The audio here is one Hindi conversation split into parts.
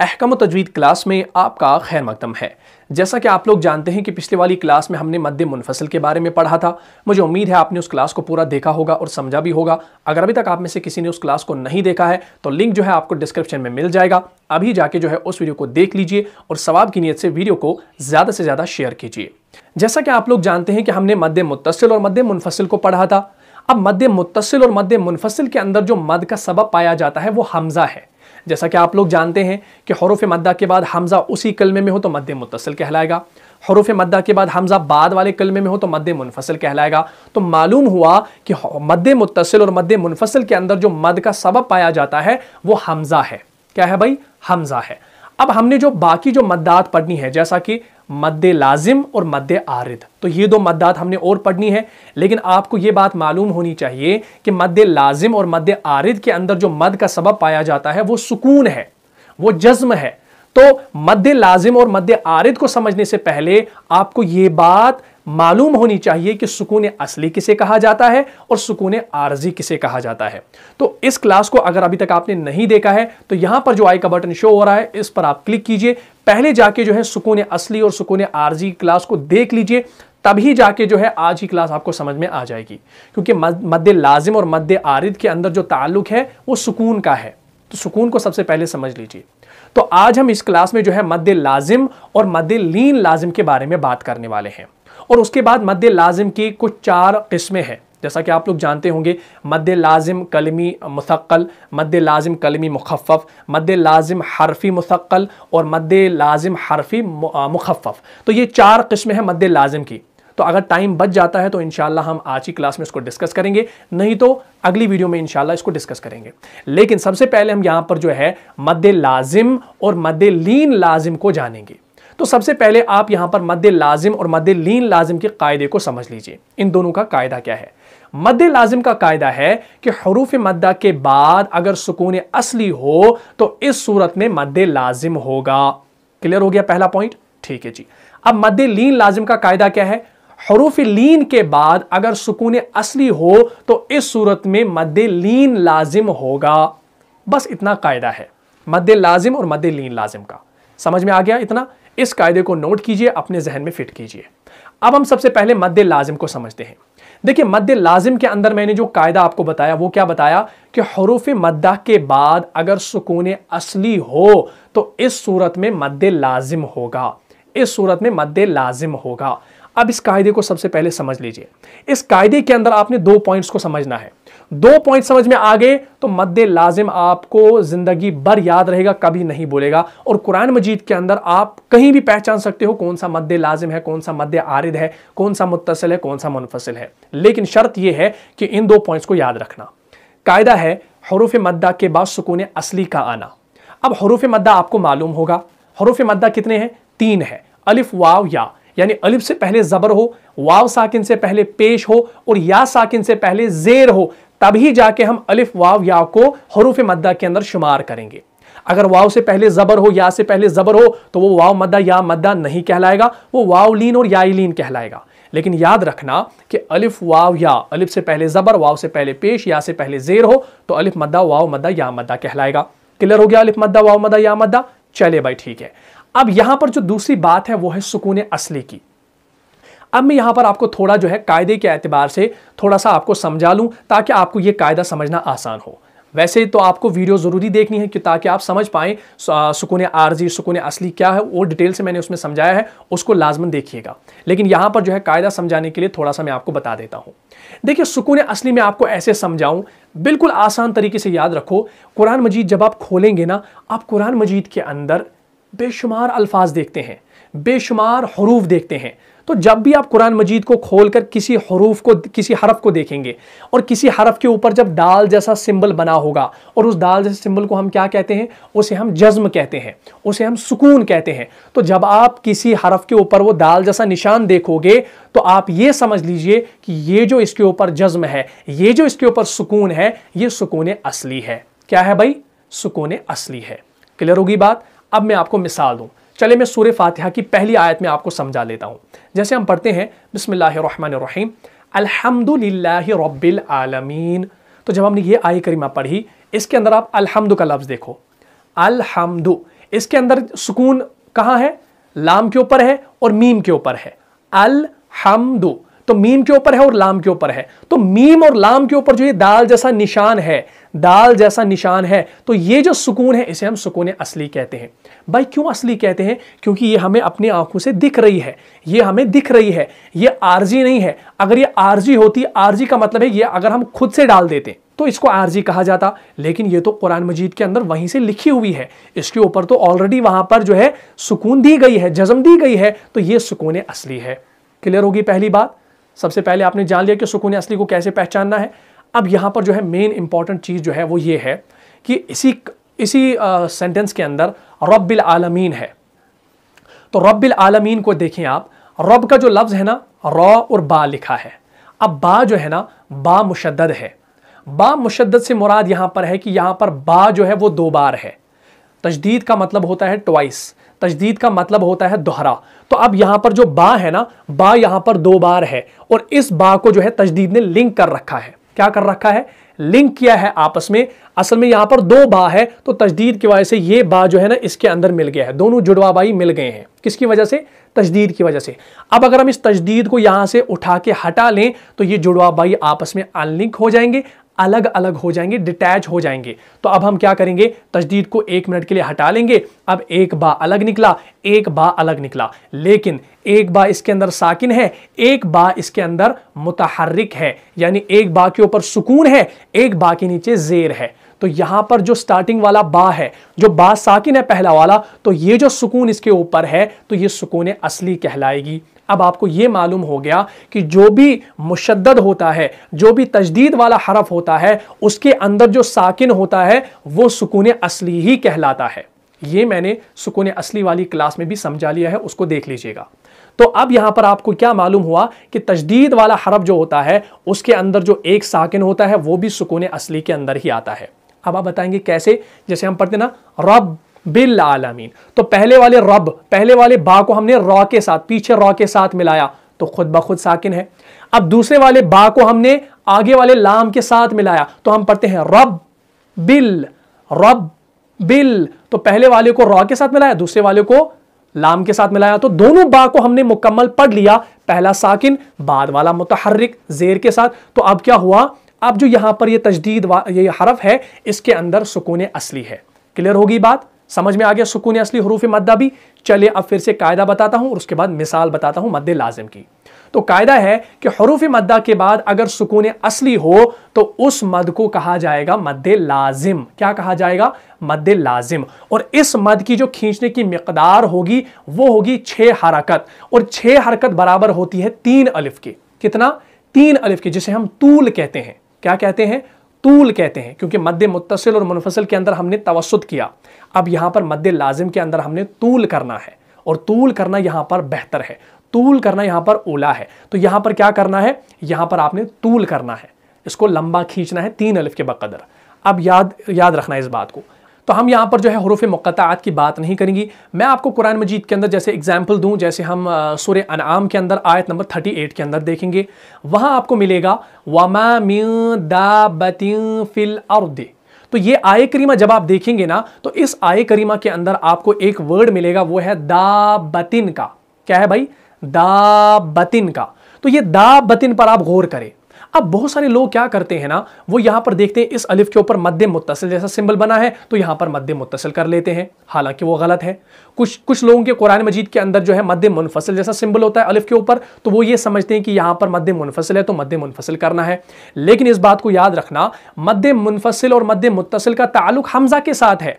अहकम तजवीद क्लास में आपका खैर मकदम है जैसा कि आप लोग जानते हैं कि पिछले वाली क्लास में हमने मध्य मुनफसल के बारे में पढ़ा था मुझे उम्मीद है आपने उस क्लास को पूरा देखा होगा और समझा भी होगा अगर अभी तक आप में से किसी ने उस क्लास को नहीं देखा है तो लिंक जो है आपको डिस्क्रिप्शन में मिल जाएगा अभी जाके जो है उस वीडियो को देख लीजिए और सवाब की नीयत से वीडियो को ज़्यादा से ज़्यादा शेयर कीजिए जैसा कि आप लोग जानते हैं कि हमने मध्य मुतसिल और मध्य मुनफसल को पढ़ा था अब मध्य मुतसिल और मध्य मुनफसल के अंदर जो मद का सबब पाया जाता है वो हमजा है जैसा कि आप लोग जानते हैं कि हरूफ मद्दा के बाद हमज़ा उसी कलमे में हो तो मद्द मुतसल कहलाएगा हरूफ मद्दा के बाद हमज़ा बाद वाले कलमे में हो तो मद्द मुनफसल कहलाएगा तो मालूम हुआ कि मद्द मुतसल और मद्द मुनफसल के अंदर जो मद का सबब पाया जाता है वो हमज़ा है क्या है भाई हमज़ा है अब हमने जो बाकी जो मद्दात पढ़नी है जैसा कि मद्द लाजिम और मध्य आरिद तो ये दो मद्दात हमने और पढ़नी है लेकिन आपको ये बात मालूम होनी चाहिए कि मद लाजिम और मध्य आरिद के अंदर जो मद का सबब पाया जाता है वो सुकून है वो जज्म है तो मध्य लाजिम और मध्य आरिद को समझने से पहले आपको ये बात मालूम होनी चाहिए कि सुकून असली किसे कहा जाता है और सुकून आर्जी किसे कहा जाता है तो इस क्लास को अगर अभी तक आपने नहीं देखा है तो यहां पर जो आई का बटन शो हो रहा है इस पर आप क्लिक कीजिए पहले जाके जो है सुकून असली और सुकून आर्जी क्लास को देख लीजिए तभी जाके जो है आज की क्लास आपको समझ में आ जाएगी क्योंकि मध्य लाजिम और मध्य आरिद के अंदर जो ताल्लुक है वो सुकून का है तो सुकून को सबसे पहले समझ लीजिए तो आज हम इस क्लास में जो है मध्य लाजिम और मध्य लीन लाजिम के बारे में बात करने वाले हैं और उसके बाद मद लाजिम की कुछ चार किस्में हैं जैसा कि आप लोग जानते होंगे मद लाजिम कलमी मुसक्ल मद लाजिम कलमी मुखफ़ मद लाजिम हरफी मुसक्ल और मद लाजिम हरफी मुखफ़ तो ये चार किस्में हैं मद लाजिम की तो अगर टाइम बच जाता है तो इनशाला हम आज की क्लास में इसको डिस्कस करेंगे नहीं तो अगली वीडियो में इनशाला इसको डिस्कस करेंगे लेकिन सबसे पहले हम यहाँ पर जो है मद लाजिम और मद लीन लाजिम को जानेंगे तो सबसे पहले आप यहां पर मध्य लाजिम और मध्य लीन लाजिम के कायदे को समझ लीजिए इन दोनों का कायदा क्या है मध्य लाजिम का कायदा है कि हरूफ मद्दा के बाद अगर सुकून असली हो तो इस सूरत में मध्य लाजिम होगा क्लियर हो गया पहला पॉइंट ठीक है जी अब मध्य लीन लाजिम का कायदा क्या है हरूफ लीन के बाद अगर सुकून असली हो तो इस सूरत में मध्य लीन लाजिम होगा बस इतना कायदा है मध्य लाजिम और मध्य लीन लाजिम का समझ में आ गया इतना इस कायदे को नोट कीजिए अपने जहन में फिट कीजिए अब हम सबसे पहले मद्द लाजिम को समझते हैं देखिए मद्द लाजिम के अंदर मैंने जो कायदा आपको बताया वो क्या बताया कि हरूफ मद्दा के बाद अगर सुकून असली हो तो इस सूरत में मद्द लाजिम होगा इस सूरत में मद्द लाजिम होगा अब इस कायदे को सबसे पहले समझ लीजिए इस कायदे के अंदर आपने दो पॉइंट्स को समझना है दो पॉइंट समझ में आ गए तो मद्दे लाजिम आपको जिंदगी भर याद रहेगा कभी नहीं बोलेगा और कुरान मजीद के अंदर आप कहीं भी पहचान सकते हो कौन सा मद्दे लाजिम है कौन सा मद्दे आरिद है कौन सा मुतसिल है कौन सा मुनफसिल है लेकिन शर्त यह है कि इन दो पॉइंट्स को याद रखना कायदा है हरूफ मद्दा के बाद सुकून असली का आना अब हरूफ मद्दा आपको मालूम होगा हरूफ मद्दा कितने हैं तीन है अलिफ वाव या यानी अलिफ से पहले ज़बर हो वाव साकिन से पहले पेश हो और या साकिन से पहले जेर हो तभी जाके हम अलिफ वाव या को हरूफ मद्दा के अंदर शुमार करेंगे अगर वाव से पहले जबर हो या से पहले जबर हो तो वो वाव मद्दा या मद्दा नहीं कहलाएगा वो वाव लीन और या लीन कहलाएगा लेकिन याद रखना कि अलिफ वाव या अलिफ से पहले जबर वाव से पहले पेश या से पहले जेर हो तो अलिफ मद्दा वाव मद्दा या मद्दा कहलाएगा क्लियर हो गया अलिफ मद्दा वाव मद्दा या मद्दा चले भाई ठीक है अब यहां पर जो दूसरी बात है वो है सुकून असली की अब मैं यहाँ पर आपको थोड़ा जो है कायदे के एतबार से थोड़ा सा आपको समझा लूँ ताकि आपको ये कायदा समझना आसान हो वैसे तो आपको वीडियो ज़रूरी देखनी है कि ताकि आप समझ पाएँ सुकून आर्जी सुकून असली क्या है वो डिटेल से मैंने उसमें समझाया है उसको लाजमन देखिएगा लेकिन यहाँ पर जो है कायदा समझाने के लिए थोड़ा सा मैं आपको बता देता हूँ देखिए सुकून असली में आपको ऐसे समझाऊँ बिल्कुल आसान तरीके से याद रखो कुरान मजीद जब आप खोलेंगे ना आप कुरान मजीद के अंदर बेशुमार अल्फाज देखते हैं बेशुमार हरूफ देखते हैं तो जब भी आप कुरान मजीद को खोलकर किसी हरूफ को किसी हरफ को देखेंगे और किसी हरफ के ऊपर जब दाल जैसा सिंबल बना होगा और उस दाल जैसे सिंबल को हम क्या कहते हैं उसे हम जज्म कहते हैं उसे हम सुकून कहते हैं तो जब आप किसी हरफ के ऊपर वो दाल जैसा निशान देखोगे तो आप ये समझ लीजिए कि ये जो इसके ऊपर जज्म है ये जो इसके ऊपर सुकून है ये सुकून असली है क्या है भाई सुकून असली है क्लियर होगी बात अब मैं आपको मिसाल दूँ चले मैं सूर्य फातिहा की पहली आयत में आपको समझा लेता हूँ जैसे हम पढ़ते हैं बसमीम अल्हम्दुलिल्लाह तो जब हमने ये आय करीमा पढ़ी इसके अंदर आप अलहमद का लफ्ज़ देखो अलहमद इसके अंदर सुकून कहाँ है लाम के ऊपर है और मीम के ऊपर है अलहमदू तो मीम के ऊपर है और लाम के ऊपर है तो मीम और लाम के ऊपर जो ये दाल जैसा निशान है दाल जैसा निशान है तो ये जो सुकून है इसे हम सुकून असली कहते हैं भाई क्यों असली कहते हैं क्योंकि ये हमें अपनी आंखों से दिख रही है ये हमें दिख रही है ये आरजी नहीं है अगर ये आरजी होती आरजी का मतलब है ये अगर हम खुद से डाल देते तो इसको आरजी कहा जाता लेकिन ये तो कुरान मजीद के अंदर वहीं से लिखी हुई है इसके ऊपर तो ऑलरेडी वहां पर जो है सुकून दी गई है जजम दी गई है तो ये सुकून असली है क्लियर होगी पहली बात सबसे पहले आपने जान लिया कि सुकून असली को कैसे पहचानना है अब यहाँ पर जो है मेन इंपॉर्टेंट चीज़ जो है वो ये है कि इसी इसी सेंटेंस के अंदर रब्बिल आलमीन है तो रब्बिल आलमीन को देखें आप रब का जो लफ्ज़ है ना रॉ और बा लिखा है अब बा जो है ना बा मुशद है बा मुशद से मुराद यहाँ पर है कि यहाँ पर बा जो है वो दो बार है तजदीद का मतलब होता है ट्वाइस तजदीद का मतलब होता है दोहरा तो अब यहां पर जो बा है ना बा यहां पर दो बार है और इस बा को जो है तजदीद ने लिंक कर रखा है क्या कर रखा है लिंक किया है आपस में असल में यहां पर दो बा है तो तजदीद की वजह से ये बा जो है ना इसके अंदर मिल गया है दोनों जुड़वा बाई मिल गए हैं किसकी वजह से तजदीद की वजह से अब अगर हम इस तजदीद को यहां से उठा के हटा लें तो ये जुड़वा बाई आपस में अनलिंक हो जाएंगे अलग अलग हो जाएंगे डिटैच हो जाएंगे तो अब हम क्या करेंगे तजदीद को एक मिनट के लिए हटा लेंगे अब एक बा अलग निकला एक बा अलग निकला लेकिन एक बा इसके अंदर साकिन है एक बा इसके अंदर मुतहरक है यानी एक बा के ऊपर सुकून है एक बा के नीचे जेर है तो यहां पर जो स्टार्टिंग वाला बा है जो बा साकिन है पहला वाला तो ये जो सुकून इसके ऊपर है तो ये सुकून असली कहलाएगी अब आपको ये मालूम हो गया कि जो भी मुशद होता है जो भी तजदीद वाला हरफ होता है उसके अंदर जो साकिन होता है वो सुकून असली ही कहलाता है ये मैंने सुकून असली वाली क्लास में भी समझा लिया है उसको देख लीजिएगा तो अब यहां पर आपको क्या मालूम हुआ कि तजदीद वाला हरफ जो होता है उसके अंदर जो एक साकिन होता है वो भी सुकून असली के अंदर ही आता है अब आप बताएंगे कैसे जैसे हम पढ़ते ना रब बिल आलमीन तो पहले वाले रब पहले वाले बा को हमने रॉ के साथ पीछे रॉ के साथ मिलाया तो खुद ब खुद साकिन है अब दूसरे वाले बा को हमने आगे वाले लाम के साथ मिलाया तो हम पढ़ते हैं रब बिल रब बिल तो पहले वाले को रॉ के साथ मिलाया दूसरे वाले को लाम के साथ मिलाया तो दोनों बा को हमने मुकम्मल पढ़ लिया पहला साकिन बाद वाला मुतहर्रिक जेर के साथ तो अब क्या हुआ अब जो यहां पर ये तजदीद ये हरफ है इसके अंदर सुकून असली है क्लियर होगी बात समझ में आ गया सुकून असली हरूफ मद्दा भी चलिए अब फिर से कायदा बताता हूं और उसके बाद मिसाल बताता हूं मद्द लाजिम की तो कायदा है कि हरूफ मद्दा के बाद अगर सुकून असली हो तो उस मद को कहा जाएगा मद्द लाजिम क्या कहा जाएगा मद्द लाजिम और इस मद की जो खींचने की मकदार होगी वो होगी छः हरकत और छः हरकत बराबर होती है तीन अलिफ के कितना तीन अलिफ के जिसे हम तूल कहते हैं क्या कहते हैं तूल कहते हैं क्योंकि मध्य मुतसिल और मुनफसल के अंदर हमने तवसत किया अब यहां पर मध्य लाजिम के अंदर हमने तूल करना है और तूल करना यहां पर बेहतर है तूल करना यहां पर ओला है तो यहां पर क्या करना है यहां पर आपने तूल करना है इसको लंबा खींचना है तीन अलिफ के बकदर अब याद याद रखना इस बात को तो हम यहाँ पर जो है हरूफ मुक़ात की बात नहीं करेंगी मैं आपको कुरान मजीद के अंदर जैसे एग्जाम्पल दूँ जैसे हम सुर अनाम के अंदर आयत नंबर थर्टी एट के अंदर देखेंगे वहाँ आपको मिलेगा वमा फिल अर्दे तो ये आय करीमा जब आप देखेंगे ना तो इस आय करीमा के अंदर आपको एक वर्ड मिलेगा वो है दा बतिन का क्या है भाई दा बतिन का तो ये दा बतिन पर आप गौर करें अब बहुत सारे लोग क्या करते हैं ना वो यहां पर देखते हैं इस अलिफ के ऊपर मध्य मुतसिल जैसा सिंबल बना है तो यहां पर मध्य मुतसिल कर लेते हैं हालांकि वो गलत है कुछ कुछ लोगों के कुरान मजीद के अंदर जो है मध्य मुनफसल जैसा सिंबल होता है अलिफ के ऊपर तो वो ये समझते हैं कि यहाँ पर मध्य मुनफसल है तो मध्य मुनफसल करना है लेकिन इस बात को याद रखना मध्य मुनफसल और मध्य मुतसिल का ताल्लुक हमजा के साथ है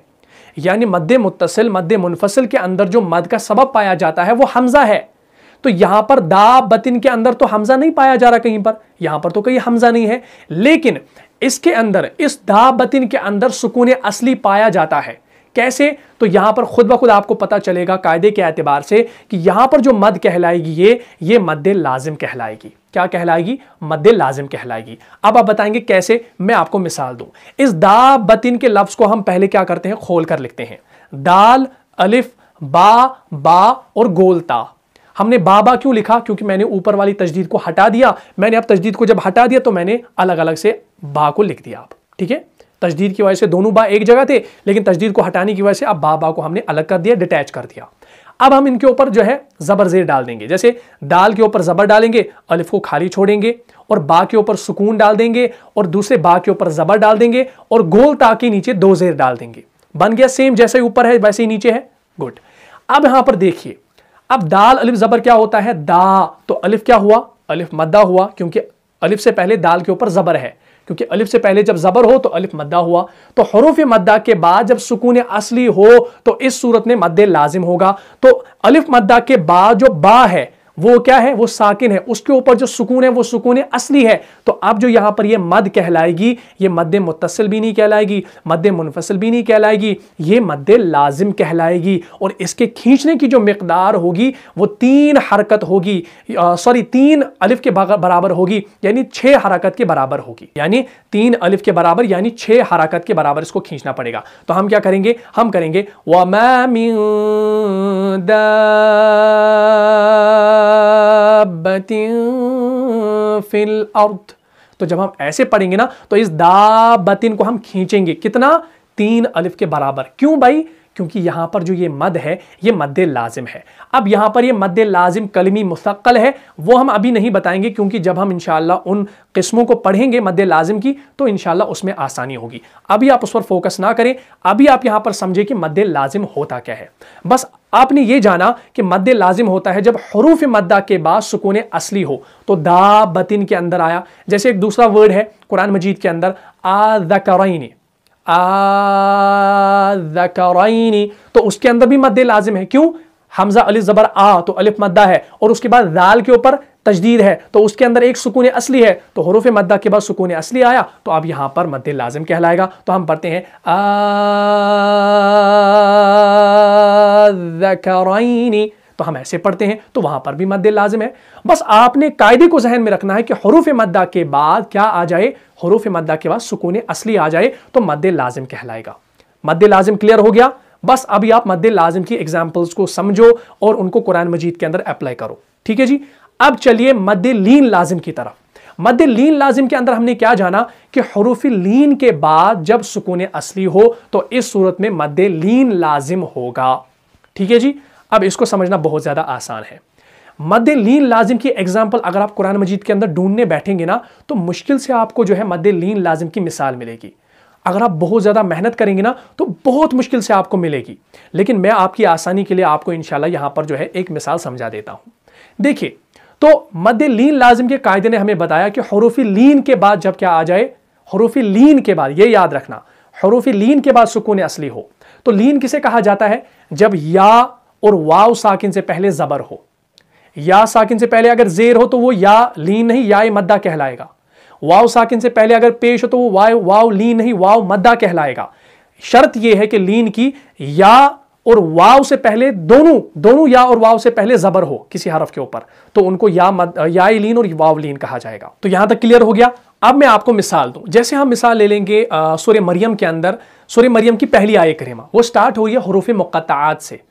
यानी मध्य मुतसिल मध्य मुनफसल के अंदर जो मद का सबब पाया जाता है वो हमजा है तो यहां पर दा बतिन के अंदर तो हमजा नहीं पाया जा रहा कहीं पर यहां पर तो कहीं हमजा नहीं है लेकिन इसके अंदर इस दा बतिन के अंदर सुकून असली पाया जाता है कैसे तो यहां पर खुद ब खुद आपको पता चलेगा कायदे के एतबार से कि यहां पर जो मद कहलाएगी ये ये मद लाजिम कहलाएगी क्या कहलाएगी मद लाजिम कहलाएगी अब आप बताएंगे कैसे मैं आपको मिसाल दूं इस दा बतिन के लफ्ज़ को हम पहले क्या करते हैं खोल कर लिखते हैं दाल अलिफ बा बा और गोलता हमने बाबा क्यों लिखा क्योंकि मैंने ऊपर वाली तजदीद को हटा दिया मैंने अब तजदीद को जब हटा दिया तो मैंने अलग अलग से बा को लिख दिया आप ठीक है तजदीद की वजह से दोनों बा एक जगह थे लेकिन तजदीद को हटाने की वजह से अब बाबा को हमने अलग कर दिया डिटैच कर दिया अब हम इनके ऊपर जो है ज़बर जेर डाल देंगे जैसे दाल के ऊपर ज़बर डालेंगे अलिफ को खाली छोड़ेंगे और बा के ऊपर सुकून डाल देंगे और दूसरे बा के ऊपर ज़बर डाल देंगे और गोल ता के नीचे दो जेर डाल देंगे बन गया सेम जैसे ऊपर है वैसे ही नीचे है गुड अब यहां पर देखिए अब दाल अलिफ जबर क्या होता है दा तो अलिफ क्या हुआ अलिफ मद्दा हुआ क्योंकि अलिफ से पहले दाल के ऊपर जबर है क्योंकि अलिफ से पहले जब जबर हो तो अलिफ मद्दा हुआ तो हरूफ मद्दा के बाद जब सुकून असली हो तो इस सूरत में मद्दे लाजिम होगा तो अलिफ मद्दा के बाद जो बा है वो क्या है वो साकिन है उसके ऊपर जो सुकून है वो सुकून है असली है तो अब जो यहाँ पर ये मद कहलाएगी ये मद मुतसल भी नहीं कहलाएगी मद मुनफसल भी नहीं कहलाएगी ये मद लाजिम कहलाएगी और इसके खींचने की जो मकदार होगी वो तीन हरकत होगी सॉरी तीन अलिफ के बराबर होगी यानी छः हरकत के बराबर होगी यानी तीन अलिफ के बराबर यानी छः हरकत के बराबर इसको खींचना पड़ेगा तो हम क्या करेंगे हम करेंगे द फिल अर्थ तो जब हम ऐसे पढ़ेंगे ना तो इस दाबतिन को हम खींचेंगे कितना तीन अलिफ के बराबर क्यों भाई क्योंकि यहाँ पर जो ये मद है ये मद लाजिम है अब यहाँ पर ये मद लाजिम कलमी मुस्कल है वो हम अभी नहीं बताएंगे क्योंकि जब हम इन उन किस्मों को पढ़ेंगे मद लाजिम की तो इन उसमें आसानी होगी अभी आप उस पर फोकस ना करें अभी आप यहाँ पर समझें कि मद लाजिम होता क्या है बस आपने ये जाना कि मद्द लाजिम होता है जब हरूफ मद्दा के बाद सुकून असली हो तो दा बतिन के अंदर आया जैसे एक दूसरा वर्ड है कुरान मजीद के अंदर आ दकरैनी आकरैनी तो उसके अंदर भी मद्दे लाजिम है क्यों हमजा अली जबर आ तो अलिफ मद्दा है और उसके बाद दाल के ऊपर तजदीद है तो उसके अंदर एक सुकून असली है तो हरूफ मद्दा के बाद सुकून असली आया तो अब यहां पर मद्द लाजिम कहलाएगा तो हम पढ़ते हैं आ तो हम ऐसे पढ़ते हैं तो वहां पर भी मध्य लाजिम है बस आपने कायदे को जहन में रखना है कि हरूफ मद्दा के बाद क्या आ जाए हरूफ मद्दा के बाद सुकून असली आ जाए तो मध्य लाजिम कहलाएगा मध्य लाजिम क्लियर हो गया बस अभी आप मध्य लाजिम की एग्जाम्पल्स को समझो और उनको कुरान मजीद के अंदर अप्लाई करो ठीक है जी अब चलिए मध्य लीन लाजिम की तरफ मध्य लीन लाजिम के अंदर हमने क्या जाना कि हरूफ लीन के बाद जब सुकून असली हो तो इस सूरत में मध्य लीन लाजिम होगा ठीक है जी अब इसको समझना बहुत ज़्यादा आसान है मध्य लीन लाजिम की एग्जाम्पल अगर आप कुरान मजीद के अंदर ढूंढने बैठेंगे ना तो मुश्किल से आपको जो है मध्य लीन लाजिम की मिसाल मिलेगी अगर आप बहुत ज़्यादा मेहनत करेंगे ना तो बहुत मुश्किल से आपको मिलेगी लेकिन मैं आपकी आसानी के लिए आपको इनशाला यहां पर जो है एक मिसाल समझा देता हूं देखिए तो मध्य लीन लाजिम के कायदे ने हमें बताया कि हरूफी लीन के बाद जब क्या आ जाए हरूफी लीन के बाद यह याद रखना हरूफी लीन के बाद सुकून असली हो तो लीन किसे कहा जाता है जब या और वाव साकिन से पहले जबर हो या साकिन से पहले अगर जेर हो तो वो या लीन नहीं या मद्दा कहलाएगा वाव साकिन से पहले अगर पेश हो तो वो वाव वाव लीन नहीं वाव मद्दा कहलाएगा शर्त यह है कि लीन की या और वाव से पहले दोनों दोनों या और वाव से पहले जबर हो किसी हरफ के ऊपर तो उनको या मद, या लीन और वाव लीन कहा जाएगा तो यहां तक क्लियर हो गया अब मैं आपको मिसाल दूं जैसे हम मिसाल ले लेंगे सूर्य मरियम के अंदर सूर्य मरियम की पहली आय करीमा वो स्टार्ट हो रही है हरूफ मुक़ात से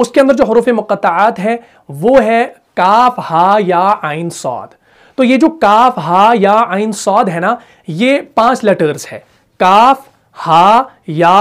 उसके अंदर जो हरूफ मुक़ात है वो है काफ हा या आइन सौद तो ये जो काफ हा या आइन सौद है ना ये पांच लेटर्स है काफ हा या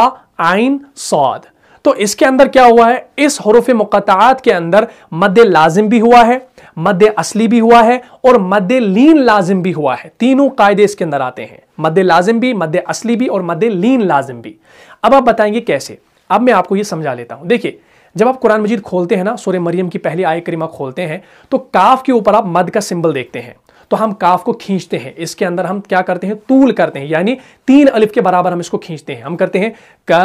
आइन सौद तो इसके अंदर क्या हुआ है इस हरूफ मुक़ात के अंदर मद लाजिम भी हुआ है मद असली भी हुआ है और मद लीन लाजिम भी हुआ है तीनों कायदे इसके अंदर आते हैं मद लाजिम भी मद असली भी और मद लीन लाजिम भी अब आप बताएंगे कैसे अब मैं आपको यह समझा लेता हूं देखिए जब आप कुरान मजीद खोलते हैं ना सूर्य मरियम की पहली आय करीमा खोलते हैं तो काफ के ऊपर आप मद का सिंबल देखते हैं तो हम काफ को खींचते हैं इसके अंदर हम क्या करते हैं तूल करते हैं यानी तीन अलिफ के बराबर हम इसको खींचते हैं हम करते हैं का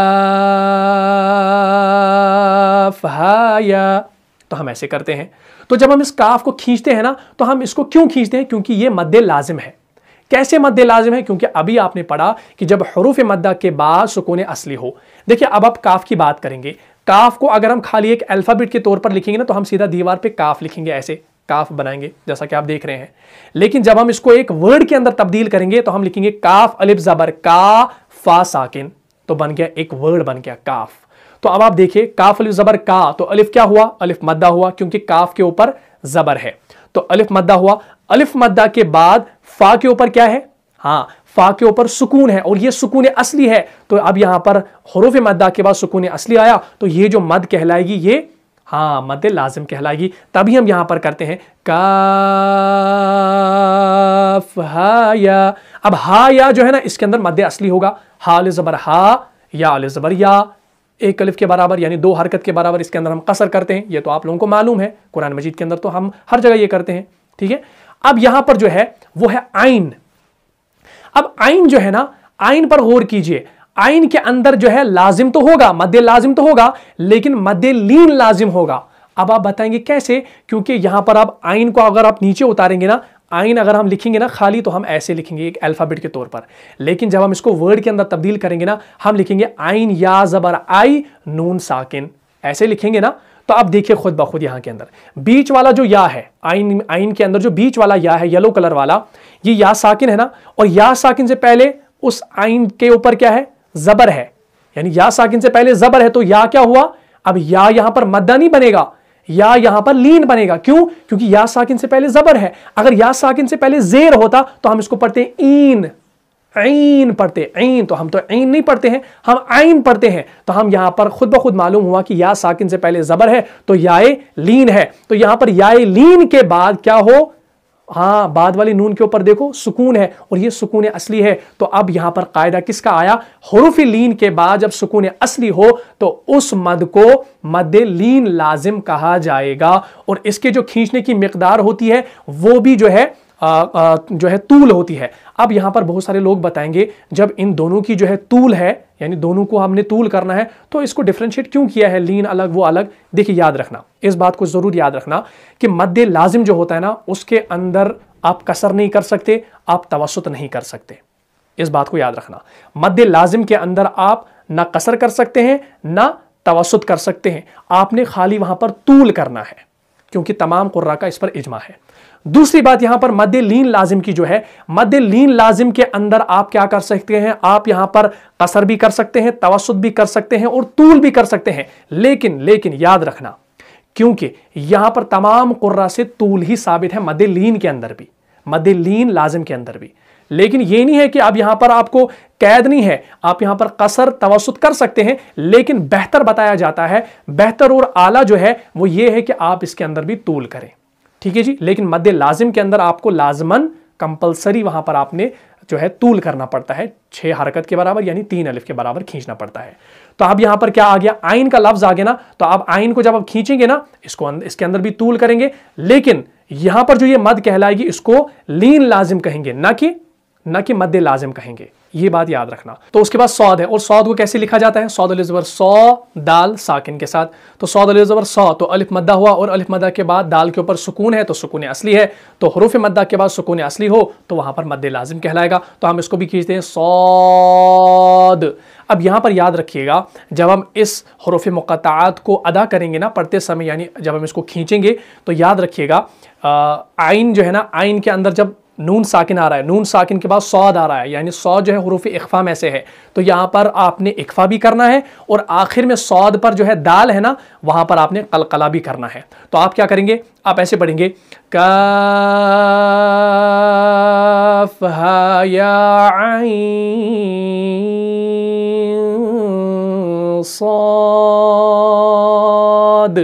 तो हम ऐसे करते हैं तो जब हम इस काफ को खींचते हैं ना तो हम इसको क्यों खींचते हैं क्योंकि ये मद्दे लाजिम है कैसे मद्दे लाजिम है क्योंकि अभी आपने पढ़ा कि जब हरूफ मद्दा के बाद सुकून असली हो देखिए अब आप काफ की बात करेंगे काफ को अगर हम खाली एक अल्फ़ाबेट के तौर पर लिखेंगे ना तो हम सीधा दीवार पे काफ लिखेंगे ऐसे काफ बनाएंगे जैसा कि आप देख रहे हैं लेकिन जब हम इसको एक वर्ड के अंदर तब्दील करेंगे तो हम लिखेंगे काफ अलिफ जबर का फा साकिन तो बन गया एक वर्ड बन गया काफ तो अब आप देखिए काफ अलिफ जबर का तो अलिफ क्या हुआ अलिफ मद्दा हुआ क्योंकि काफ के ऊपर जबर है तो अलिफ मद्दा हुआ अलिफ मद्दा के बाद फा के ऊपर क्या है हाँ फा के ऊपर सुकून है और ये सुकून असली है तो अब यहां पर हरूफ मद्दा के बाद सुकून असली आया तो ये जो मद कहलाएगी ये हाँ मद लाजिम कहलाएगी तभी हम यहां पर करते हैं का हाया अब हा या जो है ना इसके अंदर मद असली होगा हा जबर हा या जबर या एक कलिफ के बराबर यानी दो हरकत के बराबर इसके अंदर हम कसर करते हैं ये तो आप लोगों को मालूम है कुरान मजीद के अंदर तो हम हर जगह ये करते हैं ठीक है अब यहां पर जो है वो है आइन अब आइन जो है ना आइन पर गौर कीजिए आइन के अंदर जो है लाजिम तो होगा मध्य लाजिम तो होगा लेकिन मध्य लीन लाजिम होगा अब आप बताएंगे कैसे क्योंकि यहां पर आप आइन को अगर आप नीचे उतारेंगे ना आइन अगर हम लिखेंगे ना खाली तो हम ऐसे लिखेंगे एक अल्फाबेट के तौर पर लेकिन जब हम इसको वर्ड के अंदर तब्दील करेंगे ना हम लिखेंगे आइन या जबर आई नून साकिन ऐसे लिखेंगे ना तो आप देखिए खुद ब खुद यहां के अंदर बीच वाला जो या है आइन आइन के अंदर जो बीच वाला या है येलो कलर वाला ये या साकिन है ना और या साकिन से पहले उस आइन के ऊपर क्या है जबर है यानी या साकिन से पहले जबर है तो या क्या हुआ अब या यहां पर मद्दा नहीं बनेगा या यहां पर लीन बनेगा क्यों क्योंकि या साकिन से पहले जबर है अगर या साकिन से पहले जेर होता तो हम इसको पढ़ते हैं ईन ऐन पढ़ते ऐन तो हम तो ऐन नहीं पढ़ते हैं हम आइन पढ़ते हैं तो हम यहां पर खुद ब खुद मालूम हुआ कि या साकिन से पहले जबर है तो याए लीन है तो यहां पर याए लीन के बाद क्या हो हाँ बाद वाली नून के ऊपर देखो सुकून है और ये सुकून असली है तो अब यहां पर कायदा किसका आया हरूफ लीन के बाद जब सुकून असली हो तो उस मद को मद लीन लाजिम कहा जाएगा और इसके जो खींचने की मकदार होती है वो भी जो है जो है तूल होती है अब यहाँ पर बहुत सारे लोग बताएंगे जब इन दोनों की जो है तूल है यानी दोनों को हमने तूल करना है तो इसको डिफ्रेंशिएट क्यों किया है लीन अलग वो अलग देखिए याद रखना इस बात को ज़रूर याद रखना कि मध्य लाजिम जो होता है ना उसके अंदर आप कसर नहीं कर सकते आप तवसत नहीं कर सकते इस बात को याद रखना मध्य लाजिम के अंदर आप ना कसर कर सकते हैं ना तवसत कर सकते हैं आपने खाली वहां पर तूल करना है क्योंकि तमाम कुर्रा का इस पर इजमा है दूसरी बात यहां पर मध्य लीन लाजिम की जो है मध्य लीन लाजिम के अंदर आप क्या कर सकते हैं आप यहां पर कसर भी कर सकते हैं तवसुद भी कर सकते हैं और तूल भी कर सकते हैं लेकिन लेकिन याद रखना क्योंकि यहां पर तमाम कुर्रा से तूल ही साबित है मध्य लीन के अंदर भी मध्य लीन लाजिम के अंदर भी लेकिन ये नहीं है कि अब यहां पर आपको कैद नहीं है आप यहां पर कसर तवसुत कर सकते हैं लेकिन बेहतर बताया जाता है बेहतर और आला जो है वो ये है कि आप इसके अंदर भी तूल करें ठीक है जी लेकिन मध्य लाजिम के अंदर आपको लाजमन कंपलसरी वहां पर आपने जो है तूल करना पड़ता है छह हरकत के बराबर यानी तीन अलिफ के बराबर खींचना पड़ता है तो अब यहां पर क्या आ गया आइन का लफ्ज़ आ गया ना तो आप आइन को जब आप खींचेंगे ना इसको अंद, इसके अंदर भी तूल करेंगे लेकिन यहां पर जो ये मद कहलाएगी इसको लीन लाजिम कहेंगे ना कि न कि मध्य लाजिम कहेंगे ये बात याद रखना तो उसके बाद सौद है और सौद को कैसे लिखा जाता है सौद अलीजबर सौ दाल साकिन के साथ तो सौद अलीजबर सौ तो अलिफ मद्दा हुआ और अलिफ मद्दा के बाद दाल के ऊपर सुकून है तो सुकून असली है तो हरूफ मद्दा के बाद सुकून असली हो तो वहां पर मद्द लाजिम कहलाएगा तो हम इसको भी खींचते हैं सौद अब यहाँ पर याद रखिएगा जब हम इस हरूफ मक़ात को अदा करेंगे ना पढ़ते समय यानी जब हम इसको खींचेंगे तो याद रखिएगा आइन जो है ना आइन के अंदर जब नून साकिन आ रहा है नून साकिन के बाद सौद आ रहा है यानी सौद जो है हरूफ इख्फा में से है तो यहाँ पर आपने इख्फा भी करना है और आखिर में सौद पर जो है दाल है ना वहाँ पर आपने कलकला भी करना है तो आप क्या करेंगे आप ऐसे पढ़ेंगे सौद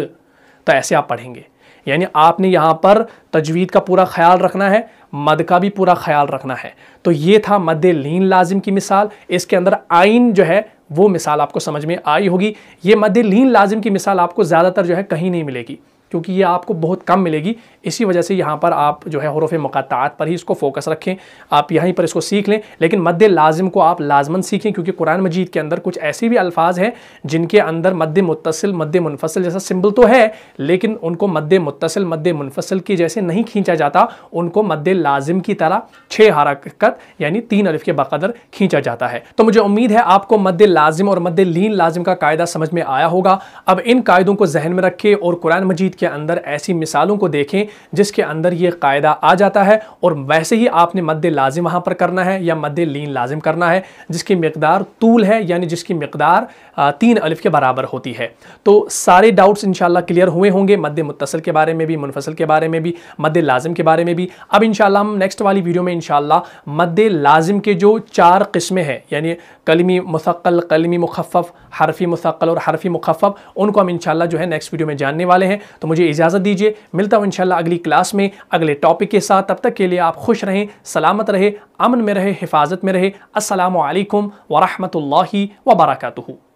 तो ऐसे आप पढ़ेंगे यानी आपने यहाँ पर तजवीद का पूरा ख्याल रखना है मद का भी पूरा ख्याल रखना है तो ये था मद लीन लाजिम की मिसाल इसके अंदर आइन जो है वो मिसाल आपको समझ में आई होगी ये मद लीन लाजिम की मिसाल आपको ज़्यादातर जो है कहीं नहीं मिलेगी क्योंकि ये आपको बहुत कम मिलेगी इसी वजह से यहाँ पर आप जो है हरूफ मकात पर ही इसको फोकस रखें आप यहीं पर इसको सीख लें लेकिन मद्द लाजिम को आप लाजमन सीखें क्योंकि कुरान मजीद के अंदर कुछ ऐसे भी अल्फाज हैं जिनके अंदर मद्द मुतसिल मद्द मुनफसल जैसा सिम्बल तो है लेकिन उनको मद्द मुतसिल मद्द मुनफसल की जैसे नहीं खींचा जाता उनको मद्द लाजिम की तरह छः हरकत यानी तीन अलिफ के बकदर खींचा जाता है तो मुझे उम्मीद है आपको मद्द लाजिम और मद्द लीन लाजिम का कायदा समझ में आया होगा अब इन कायदों को जहन में रखें और कुरान मजीद के अंदर ऐसी मिसालों को देखें जिसके अंदर ये कायदा आ जाता है और वैसे ही आपने मद्द लाजिम वहाँ पर करना है या मद्द लीन लाजिम करना है जिसकी मकदार तूल है यानी जिसकी मकदार तीन अलिफ के बराबर होती है तो सारे डाउट्स इन क्लियर हुए होंगे मद्द मुतसल के बारे में भी मुनफसल के बारे में भी मद्द लाजिम के बारे में भी अब इन हम नेक्स्ट वाली वीडियो में इनशाला मद्द लाजिम के जो चार किस्में हैं यानी कलमी मसक्ल कलमी मुखफ़ हरफी मसक्ल और हरफी मुखफ़ उनको हम इनशाला जो है नेक्स्ट वीडियो में जानने वाले हैं तो मुझे इजाज़त दीजिए मिलता हूँ इंशाल्लाह अगली क्लास में अगले टॉपिक के साथ तब तक के लिए आप खुश रहें सलामत रहे अमन में रहे हिफाजत में रहे असलकम वरहमल वबरकू